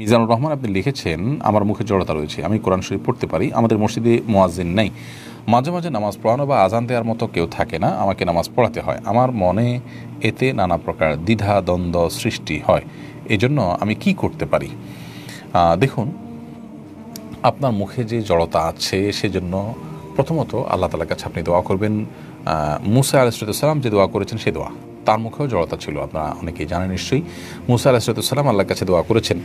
মিজানুর রহমান আপনি লিখেছেন আমার মুখে জড়তা রয়েছে আমি কোরআন শরীফ পড়তে পারি আমাদের মসজিদে মোয়াজিন নেই মাঝে মাঝে নামাজ পড়ানো বা আজান দেওয়ার মতো কেউ থাকে না আমাকে নামাজ পড়াতে হয় আমার মনে এতে নানা প্রকার দ্বিধা দ্বন্দ্ব সৃষ্টি হয় এজন্য আমি কি করতে পারি দেখুন আপনার মুখে যে জড়তা আছে সেজন্য প্রথমত আল্লাহ তালার কাছে আপনি দোয়া করবেন মুসা আলাইসালাম যে দোয়া করেছেন সে দোয়া তার মুখেও জড়তা ছিল আপনারা অনেকেই জানেন নিশ্চয়ই মুসা আলাহিসাল্লাম আল্লাহর কাছে দোয়া করেছেন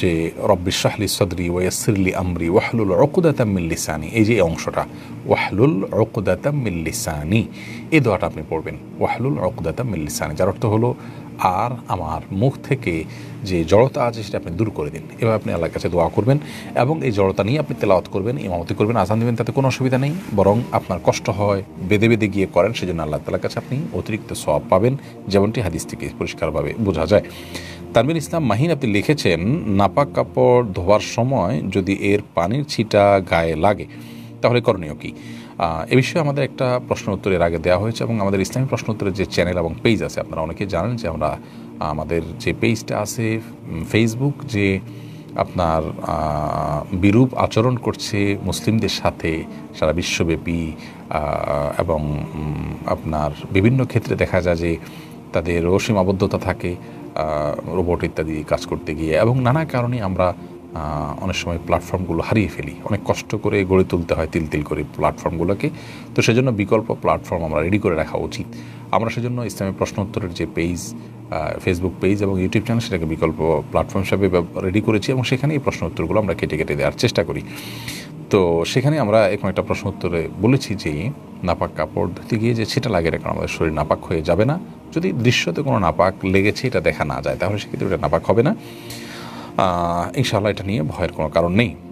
যে রব্বি শাহলি সদরি ওয়াসিরলি আমরি ওয়াহলুল অকুদাতাম মিল্লিসানি এই যে অংশটা ওয়াহলুল অকুদাতাম মিল্লিসানি এই দোয়াটা আপনি পড়বেন ওয়াহলুল অকুদাতাম মিল্লিসানি যার অর্থ হলো আর আমার মুখ থেকে যে জড়তা আছে সেটা আপনি দূর করে দিন এভাবে আপনি আল্লাহর কাছে দোয়া করবেন এবং এই জড়তা নিয়ে আপনি তেলাওয়াত করবেন ইমামতি করবেন আসান দেবেন তাতে কোনো অসুবিধা নেই বরং আপনার কষ্ট হয় বেঁধে বেঁধে গিয়ে করেন সেজন্য আল্লাহ তালার কাছে আপনি অতিরিক্ত সব পাবেন যেমনটি হাদিস থেকে পরিষ্কারভাবে বোঝা যায় তানবির ইসলাম মাহিন আপনি লিখেছেন নাপাক কাপড় ধোয়ার সময় যদি এর পানির ছিটা গায়ে লাগে তাহলে করণীয় কী এ বিষয়ে আমাদের একটা প্রশ্ন উত্তরের আগে দেওয়া হয়েছে এবং আমাদের ইসলামী প্রশ্ন উত্তরের যে চ্যানেল এবং পেজ আছে আপনারা অনেকে জানেন যে আমরা আমাদের যে পেজটা আছে ফেসবুক যে আপনার বিরূপ আচরণ করছে মুসলিমদের সাথে সারা বিশ্বব্যাপী এবং আপনার বিভিন্ন ক্ষেত্রে দেখা যায় যে তাদের সীমাবদ্ধতা থাকে রোবট ইত্যাদি কাজ করতে গিয়ে এবং নানা কারণে আমরা অনেক সময় প্ল্যাটফর্মগুলো হারিয়ে ফেলি অনেক কষ্ট করে গড়ে তুলতে হয় তিল তিল করে প্ল্যাটফর্মগুলোকে তো সেজন্য বিকল্প প্ল্যাটফর্ম আমরা রেডি করে রাখা উচিত আমরা সেজন্য ইসলামী প্রশ্নোত্তরের যে পেজ ফেসবুক পেজ এবং ইউটিউব চ্যানেল সেটাকে বিকল্প প্ল্যাটফর্ম হিসাবে রেডি করেছি এবং সেখানে এই প্রশ্ন উত্তরগুলো আমরা কেটে কেটে দেওয়ার চেষ্টা করি তো সেখানে আমরা এখন একটা প্রশ্ন উত্তরে বলেছি যে নাপাক কাপড় ধুতে গিয়ে যে সেটা লাগে কারণ আমাদের শরীর নাপাক হয়ে যাবে না যদি দৃশ্যতে কোনো নাপাক লেগেছে এটা দেখা না যায় তাহলে সেক্ষেত্রে এটা নাপাক হবে না ইনশাআল্লাহ এটা নিয়ে ভয়ের কোনো কারণ নেই